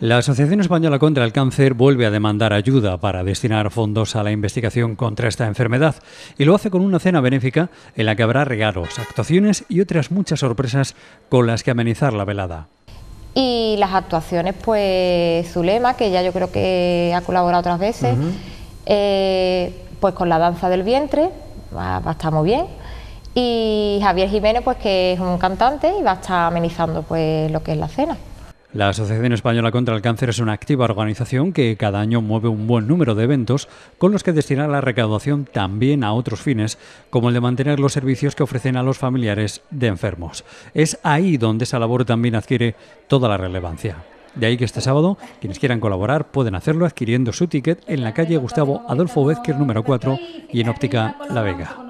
La Asociación Española contra el Cáncer vuelve a demandar ayuda para destinar fondos a la investigación contra esta enfermedad y lo hace con una cena benéfica en la que habrá regalos, actuaciones y otras muchas sorpresas con las que amenizar la velada. Y las actuaciones, pues Zulema, que ya yo creo que ha colaborado otras veces, eh, pues con la danza del vientre, va, a estar muy bien. Y Javier Jiménez, pues que es un cantante y va a estar amenizando pues lo que es la cena. La Asociación Española contra el Cáncer es una activa organización que cada año mueve un buen número de eventos con los que destina la recaudación también a otros fines, como el de mantener los servicios que ofrecen a los familiares de enfermos. Es ahí donde esa labor también adquiere toda la relevancia. De ahí que este sábado, quienes quieran colaborar pueden hacerlo adquiriendo su ticket en la calle Gustavo Adolfo Vezquier número 4 y en óptica La Vega.